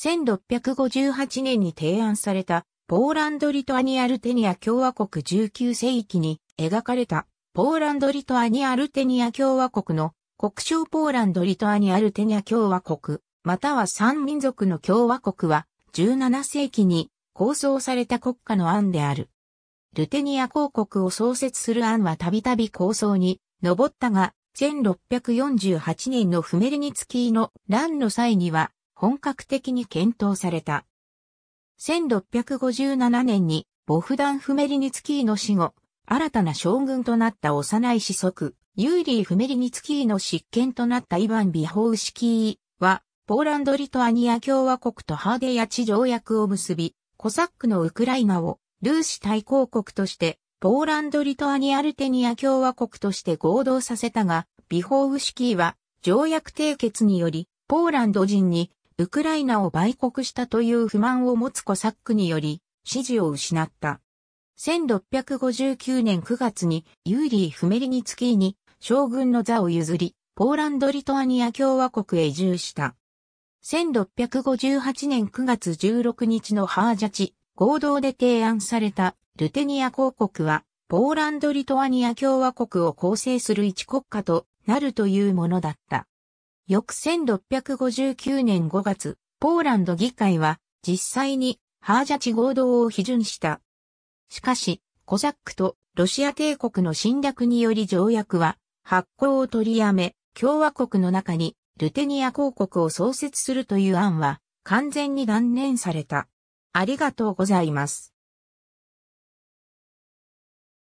1658年に提案された、ポーランド・リトアニ・アルテニア共和国19世紀に描かれた、ポーランド・リトアニ・アルテニア共和国の国称ポーランド・リトアニ・アルテニア共和国、または三民族の共和国は、17世紀に構想された国家の案である。ルテニア公国を創設する案はたびたび構想に上ったが、1648年のフメルニツキーの乱の際には本格的に検討された。1657年にボフダン・フメリニツキーの死後、新たな将軍となった幼い子息、ユーリー・フメリニツキーの執権となったイヴァン・ビホウシキーは、ポーランド・リトアニア共和国とハーデヤ地条約を結び、コサックのウクライナをルーシ対抗国として、ポーランド・リトアニア・ルテニア共和国として合同させたが、ビホウシキーは条約締結により、ポーランド人にウクライナを売国したという不満を持つコサックにより、支持を失った。1659年9月にユーリー・フメリニツキーに将軍の座を譲り、ポーランド・リトアニア共和国へ移住した。1658年9月16日のハージャチ合同で提案されたルテニア公国は、ポーランド・リトアニア共和国を構成する一国家となるというものだった。翌1659年5月、ポーランド議会は実際にハージャチ合同を批准した。しかし、コザックとロシア帝国の侵略により条約は発行を取りやめ、共和国の中にルテニア公国を創設するという案は完全に断念された。ありがとうございます。